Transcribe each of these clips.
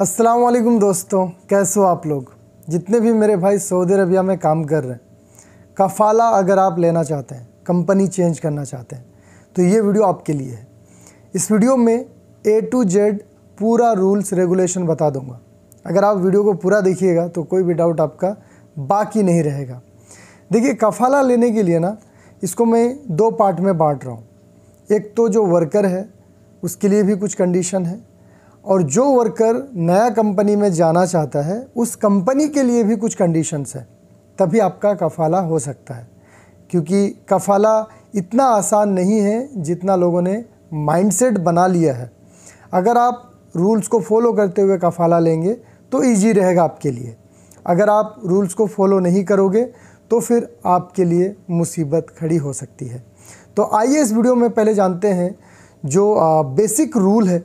अस्सलाम वालेकुम दोस्तों कैसे हो आप लोग जितने भी मेरे भाई सऊदी अरबिया में काम कर रहे हैं कफ़ाला अगर आप लेना चाहते हैं कंपनी चेंज करना चाहते हैं तो ये वीडियो आपके लिए है इस वीडियो में ए टू जेड पूरा रूल्स रेगुलेशन बता दूंगा अगर आप वीडियो को पूरा देखिएगा तो कोई भी डाउट आपका बाकी नहीं रहेगा देखिए कफ़ाला लेने के लिए ना इसको मैं दो पार्ट में बांट रहा हूँ एक तो जो वर्कर है उसके लिए भी कुछ कंडीशन है और जो वर्कर नया कंपनी में जाना चाहता है उस कंपनी के लिए भी कुछ कंडीशंस है तभी आपका कफाला हो सकता है क्योंकि कफाला इतना आसान नहीं है जितना लोगों ने माइंडसेट बना लिया है अगर आप रूल्स को फॉलो करते हुए कफाला लेंगे तो इजी रहेगा आपके लिए अगर आप रूल्स को फॉलो नहीं करोगे तो फिर आपके लिए मुसीबत खड़ी हो सकती है तो आइए इस वीडियो में पहले जानते हैं जो बेसिक रूल है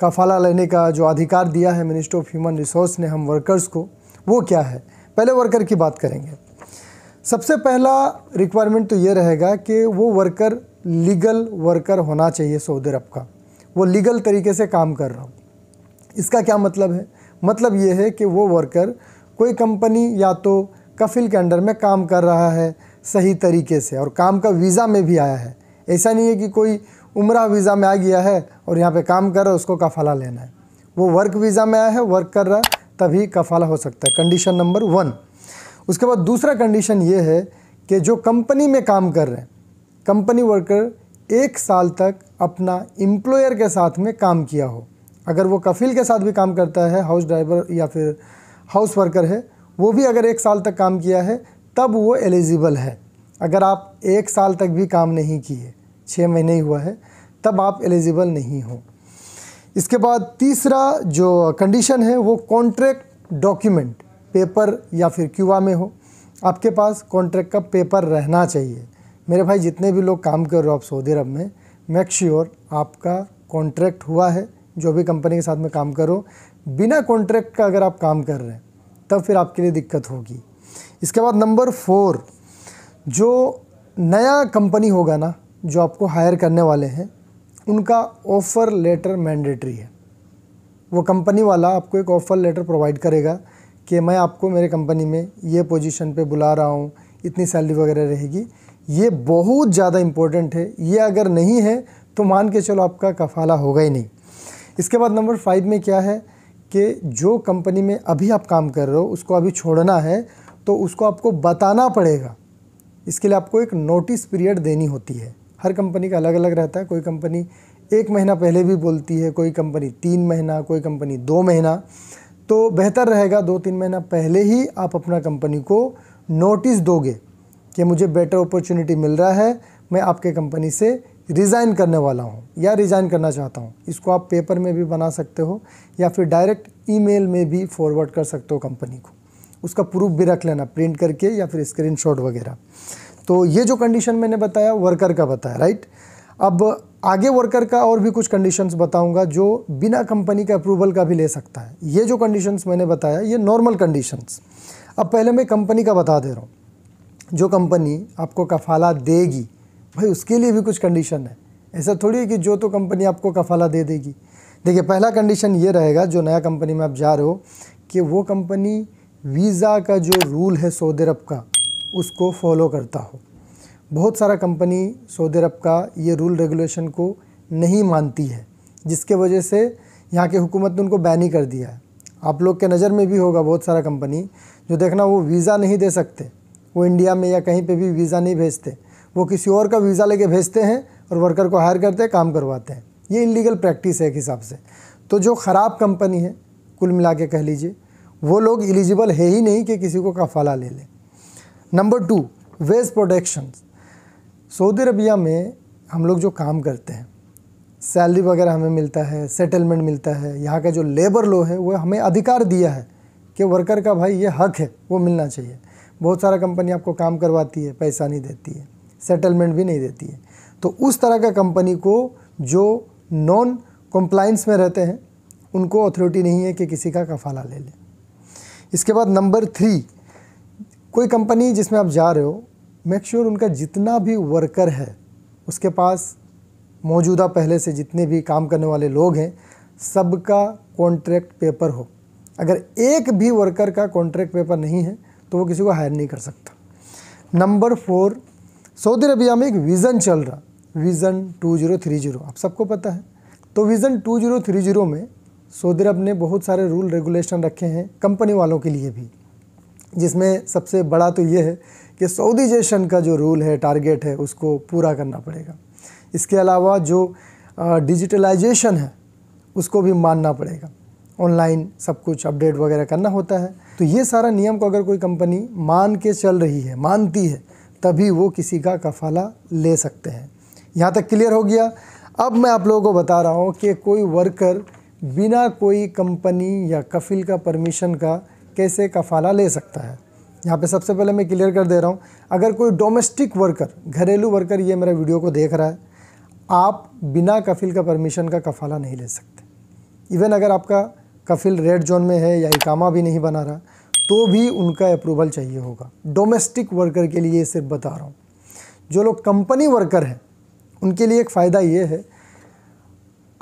काफाला लेने का जो अधिकार दिया है मिनिस्ट्री ऑफ ह्यूमन रिसोर्स ने हम वर्कर्स को वो क्या है पहले वर्कर की बात करेंगे सबसे पहला रिक्वायरमेंट तो ये रहेगा कि वो वर्कर लीगल वर्कर होना चाहिए सऊदी अरब का वो लीगल तरीके से काम कर रहा हो इसका क्या मतलब है मतलब ये है कि वो वर्कर कोई कंपनी या तो कफिल के अंडर में काम कर रहा है सही तरीके से और काम का वीज़ा में भी आया है ऐसा नहीं है कि कोई उम्र वीज़ा में आ गया है और यहाँ पे काम कर रहा है उसको कफाला लेना है वो वर्क वीज़ा में आया है वर्क कर रहा है तभी कफाला हो सकता है कंडीशन नंबर वन उसके बाद दूसरा कंडीशन ये है कि जो कंपनी में काम कर रहे हैं कंपनी वर्कर एक साल तक अपना एम्प्लॉयर के साथ में काम किया हो अगर वो कफील के साथ भी काम करता है हाउस ड्राइवर या फिर हाउस वर्कर है वो भी अगर एक साल तक काम किया है तब वो एलिजिबल है अगर आप एक साल तक भी काम नहीं किए छः महीने ही हुआ है तब आप एलिजिबल नहीं हो इसके बाद तीसरा जो कंडीशन है वो कॉन्ट्रैक्ट डॉक्यूमेंट पेपर या फिर क्यूआ में हो आपके पास कॉन्ट्रैक्ट का पेपर रहना चाहिए मेरे भाई जितने भी लोग काम कर रहे हो आप सऊदी अरब में मेक श्योर sure आपका कॉन्ट्रैक्ट हुआ है जो भी कंपनी के साथ में काम करो बिना कॉन्ट्रैक्ट का अगर आप काम कर रहे हैं तब फिर आपके लिए दिक्कत होगी इसके बाद नंबर फोर जो नया कंपनी होगा ना जो आपको हायर करने वाले हैं उनका ऑफ़र लेटर मैंडेटरी है वो कंपनी वाला आपको एक ऑफ़र लेटर प्रोवाइड करेगा कि मैं आपको मेरे कंपनी में ये पोजीशन पे बुला रहा हूँ इतनी सैलरी वगैरह रहेगी ये बहुत ज़्यादा इम्पोर्टेंट है ये अगर नहीं है तो मान के चलो आपका कफाला होगा ही नहीं इसके बाद नंबर फाइव में क्या है कि जो कंपनी में अभी आप काम कर रहे हो उसको अभी छोड़ना है तो उसको आपको बताना पड़ेगा इसके लिए आपको एक नोटिस पीरियड देनी होती है हर कंपनी का अलग अलग रहता है कोई कंपनी एक महीना पहले भी बोलती है कोई कंपनी तीन महीना कोई कंपनी दो महीना तो बेहतर रहेगा दो तीन महीना पहले ही आप अपना कंपनी को नोटिस दोगे कि मुझे बेटर अपॉर्चुनिटी मिल रहा है मैं आपके कंपनी से रिज़ाइन करने वाला हूँ या रिज़ाइन करना चाहता हूँ इसको आप पेपर में भी बना सकते हो या फिर डायरेक्ट ईमेल में भी फॉरवर्ड कर सकते हो कंपनी को उसका प्रूफ भी रख लेना प्रिंट करके या फिर स्क्रीनशॉट वगैरह तो ये जो कंडीशन मैंने बताया वर्कर का बताया राइट अब आगे वर्कर का और भी कुछ कंडीशंस बताऊंगा जो बिना कंपनी के अप्रूवल का भी ले सकता है ये जो कंडीशंस मैंने बताया ये नॉर्मल कंडीशंस अब पहले मैं कंपनी का बता दे रहा हूँ जो कंपनी आपको कफाला देगी भाई उसके लिए भी कुछ कंडीशन है ऐसा थोड़ी है कि जो तो कंपनी आपको कफाला दे देगी देखिए पहला कंडीशन ये रहेगा जो नया कंपनी में आप जा रहे हो कि वो कंपनी वीज़ा का जो रूल है सऊदी अरब का उसको फॉलो करता हो बहुत सारा कंपनी सऊदी अरब का ये रूल रेगुलेशन को नहीं मानती है जिसके वजह से यहाँ की हुकूमत ने उनको बैन ही कर दिया है आप लोग के नज़र में भी होगा बहुत सारा कंपनी जो देखना वो वीज़ा नहीं दे सकते वो इंडिया में या कहीं पे भी वीज़ा नहीं भेजते वो किसी और का वीज़ा लेके भेजते हैं और वर्कर को हायर करते हैं काम करवाते हैं ये इलीगल प्रैक्टिस है एक हिसाब से तो जो ख़राब कंपनी है कुल मिला के कह लीजिए वो लोग एलिजिबल है ही नहीं कि किसी को कफाला ले लें number two waste production Saudi Arabia में हम लोग जो काम करते हैं सैलरी वगैरह हमें मिलता है सेटलमेंट मिलता है यहाँ का जो लेबर लो है वो हमें अधिकार दिया है कि वर्कर का भाई ये हक है वो मिलना चाहिए बहुत सारा कंपनी आपको काम करवाती है पैसा नहीं देती है सेटलमेंट भी नहीं देती है तो उस तरह का कंपनी को जो नॉन कॉम्प्लाइंस में रहते हैं उनको अथॉरिटी नहीं है कि किसी का कफाला ले ले इसके बाद नंबर थ्री कोई कंपनी जिसमें आप जा रहे हो मेक श्योर sure उनका जितना भी वर्कर है उसके पास मौजूदा पहले से जितने भी काम करने वाले लोग हैं सबका कॉन्ट्रैक्ट पेपर हो अगर एक भी वर्कर का कॉन्ट्रैक्ट पेपर नहीं है तो वो किसी को हायर नहीं कर सकता नंबर फोर सऊदी अरबिया में एक विज़न चल रहा विज़न ज़ीरो आप सबको पता है तो विज़न ज़ीरो में सऊदी अरब ने बहुत सारे रूल रेगुलेशन रखे हैं कंपनी वालों के लिए भी जिसमें सबसे बड़ा तो ये है कि सऊदी जेशन का जो रूल है टारगेट है उसको पूरा करना पड़ेगा इसके अलावा जो डिजिटलाइजेशन है उसको भी मानना पड़ेगा ऑनलाइन सब कुछ अपडेट वगैरह करना होता है तो ये सारा नियम को अगर कोई कंपनी मान के चल रही है मानती है तभी वो किसी का कफाला ले सकते हैं यहाँ तक क्लियर हो गया अब मैं आप लोगों को बता रहा हूँ कि कोई वर्कर बिना कोई कंपनी या कफिल का परमिशन का कैसे कफाला ले सकता है यहाँ पे सबसे पहले मैं क्लियर कर दे रहा हूँ अगर कोई डोमेस्टिक वर्कर घरेलू वर्कर ये मेरा वीडियो को देख रहा है आप बिना कफिल का परमिशन का कफाला नहीं ले सकते इवन अगर आपका कफिल रेड जोन में है या इकामा भी नहीं बना रहा तो भी उनका अप्रूवल चाहिए होगा डोमेस्टिक वर्कर के लिए सिर्फ बता रहा हूँ जो लोग कंपनी वर्कर हैं उनके लिए एक फ़ायदा ये है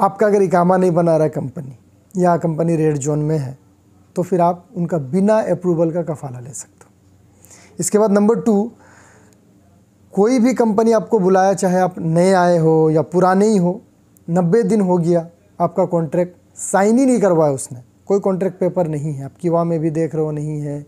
आपका अगर इकामा नहीं बना रहा कंपनी या कंपनी रेड जोन में है तो फिर आप उनका बिना अप्रूवल का कफाला ले सकते हो इसके बाद नंबर टू कोई भी कंपनी आपको बुलाया चाहे आप नए आए हो या पुराने ही हो नब्बे दिन हो गया आपका कॉन्ट्रैक्ट साइन ही नहीं करवाया उसने कोई कॉन्ट्रैक्ट पेपर नहीं है आप वाह में भी देख रहे हो नहीं है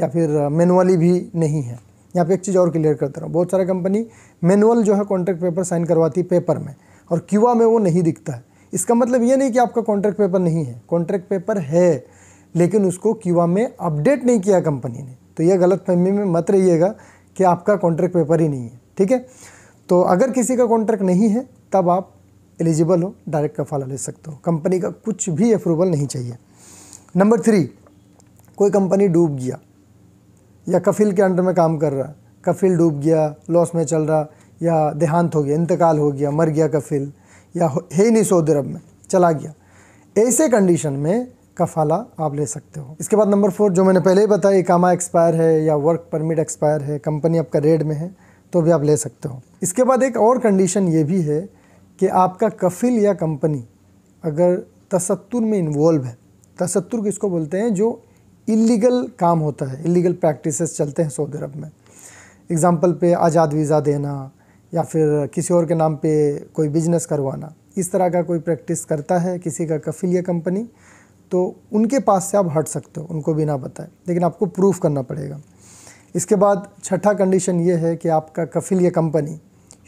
या फिर मैनुअली भी नहीं है यहाँ पे एक चीज़ और क्लियर करता रहा बहुत सारा कंपनी मैनुअल जो है कॉन्ट्रैक्ट पेपर साइन करवाती है पेपर में और क्यूआ में वो नहीं दिखता है इसका मतलब ये नहीं कि आपका कॉन्ट्रैक्ट पेपर नहीं है कॉन्ट्रैक्ट पेपर है लेकिन उसको क्यूआ में अपडेट नहीं किया कंपनी ने तो यह गलत फहमी में मत रहिएगा कि आपका कॉन्ट्रैक्ट पेपर ही नहीं है ठीक है तो अगर किसी का कॉन्ट्रैक्ट नहीं है तब आप एलिजिबल हो डायरेक्ट कफाला ले सकते हो कंपनी का कुछ भी अप्रूवल नहीं चाहिए नंबर थ्री कोई कंपनी डूब गया या कफिल के अंडर में काम कर रहा है कफिल डूब गया लॉस में चल रहा या देहांत हो गया इंतकाल हो गया मर गया कफिल या है ही नहीं सऊदी अरब में चला गया ऐसे कंडीशन में का फाला आप ले सकते हो इसके बाद नंबर फोर जो मैंने पहले ही बताया इकामा एक्सपायर है या वर्क परमिट एक्सपायर है कंपनी आपका रेड में है तो भी आप ले सकते हो इसके बाद एक और कंडीशन ये भी है कि आपका कफिल या कंपनी अगर तसत्तुर में इन्वॉल्व है तसत्तुर किसको बोलते हैं जो इलीगल काम होता है इलीगल प्रैक्टिसेस चलते हैं सऊदी अरब में एग्ज़ाम्पल पे आज़ाद वीज़ा देना या फिर किसी और के नाम पे कोई बिजनेस करवाना इस तरह का कोई प्रैक्टिस करता है किसी का कफिल या कंपनी तो उनके पास से आप हट सकते हो उनको बिना बताए लेकिन आपको प्रूफ करना पड़ेगा इसके बाद छठा कंडीशन ये है कि आपका कफिल या कंपनी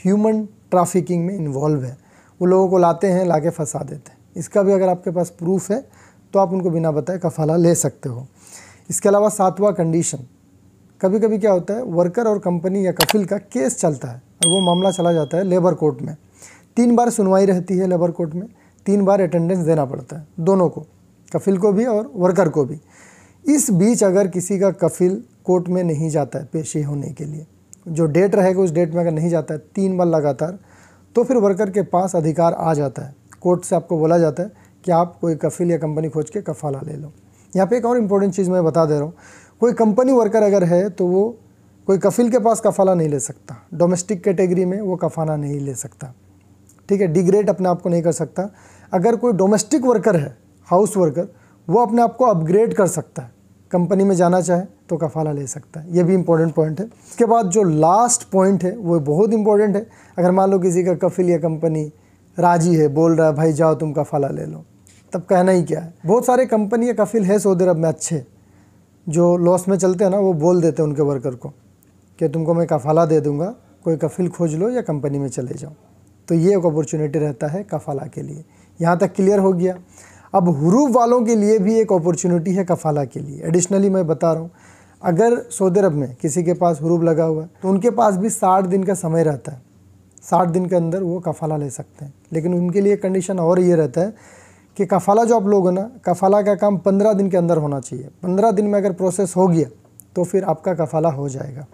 ह्यूमन ट्राफिकिंग में इन्वॉल्व है वो लोगों को लाते हैं ला के फंसा देते हैं इसका भी अगर आपके पास प्रूफ है तो आप उनको बिना बताए कफाला ले सकते हो इसके अलावा सातवां कंडीशन कभी कभी क्या होता है वर्कर और कंपनी या कफिल का केस चलता है और वो मामला चला जाता है लेबर कोर्ट में तीन बार सुनवाई रहती है लेबर कोर्ट में तीन बार अटेंडेंस देना पड़ता है दोनों को कफिल को भी और वर्कर को भी इस बीच अगर किसी का कफिल कोर्ट में नहीं जाता है पेशी होने के लिए जो डेट रहेगा उस डेट में अगर नहीं जाता है तीन बार लगातार तो फिर वर्कर के पास अधिकार आ जाता है कोर्ट से आपको बोला जाता है कि आप कोई कफिल या कंपनी खोज के कफाला ले लो यहाँ पे एक और इम्पोर्टेंट चीज़ मैं बता दे रहा हूँ कोई कंपनी वर्कर अगर है तो वो कोई कफिल के पास कफाला नहीं ले सकता डोमेस्टिक कैटेगरी में वो कफाना नहीं ले सकता ठीक है डिग्रेड अपने आप को नहीं कर सकता अगर कोई डोमेस्टिक वर्कर है हाउस वर्कर वो अपने आप को अपग्रेड कर सकता है कंपनी में जाना चाहे तो कफाला ले सकता है ये भी इंपॉर्टेंट पॉइंट है इसके बाद जो लास्ट पॉइंट है वो बहुत इंपॉर्टेंट है अगर मान लो किसी का कफिल या कंपनी राजी है बोल रहा है भाई जाओ तुम कफाला ले लो तब कहना ही क्या है बहुत सारे कंपनी या कफिल है सऊदी अरब में अच्छे जो लॉस में चलते हैं ना वो बोल देते हैं उनके वर्कर को कि तुमको मैं कफाला दे दूँगा कोई कफिल खोज लो या कंपनी में चले जाओ तो ये एक अपॉर्चुनिटी रहता है कफाला के लिए यहाँ तक क्लियर हो गया अब हरूफ वालों के लिए भी एक अपॉर्चुनिटी है कफाला के लिए एडिशनली मैं बता रहा हूँ अगर सऊदी अरब में किसी के पास हरूफ लगा हुआ है तो उनके पास भी साठ दिन का समय रहता है साठ दिन के अंदर वो कफाला ले सकते हैं लेकिन उनके लिए कंडीशन और ये रहता है कि कफाला जो आप लोग ना कफाला का काम पंद्रह दिन के अंदर होना चाहिए पंद्रह दिन में अगर प्रोसेस हो गया तो फिर आपका कफाला हो जाएगा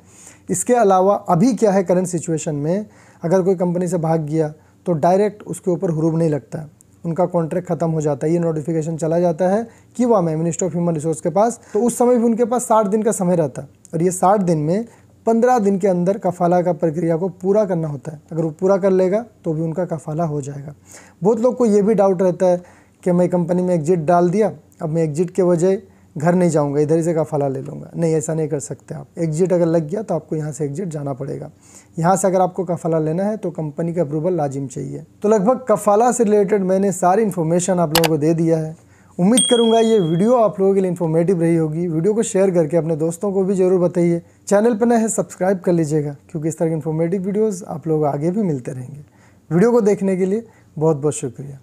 इसके अलावा अभी क्या है करंट सिचुएशन में अगर कोई कंपनी से भाग गया तो डायरेक्ट उसके ऊपर हरूब नहीं लगता है उनका कॉन्ट्रैक्ट खत्म हो जाता है ये नोटिफिकेशन चला जाता है कि वह मैं मिनिस्ट्री ऑफ ह्यूमन रिसोर्स के पास तो उस समय भी उनके पास साठ दिन का समय रहता है और ये साठ दिन में पंद्रह दिन के अंदर कफाला का प्रक्रिया को पूरा करना होता है अगर वो पूरा कर लेगा तो भी उनका कफाला हो जाएगा बहुत लोग को ये भी डाउट रहता है कि मैं कंपनी में एग्जिट डाल दिया अब मैं एग्जिट के वजह घर नहीं जाऊँगा इधर ही से का फला ले लूँगा नहीं ऐसा नहीं कर सकते आप एग्जिट अगर लग गया तो आपको यहाँ से एग्जिट जाना पड़ेगा यहाँ से अगर आपको कफाला लेना है तो कंपनी का अप्रूवल लाजिम चाहिए तो लगभग कफाला से रिलेटेड मैंने सारी इन्फॉर्मेशन आप लोगों को दे दिया है उम्मीद करूँगा ये वीडियो आप लोगों के लिए इन्फॉर्मेटिव रही होगी वीडियो को शेयर करके अपने दोस्तों को भी जरूर बताइए चैनल पर नए है सब्सक्राइब कर लीजिएगा क्योंकि इस तरह के इन्फॉर्मेटिव वीडियोज़ आप लोग आगे भी मिलते रहेंगे वीडियो को देखने के लिए बहुत बहुत शुक्रिया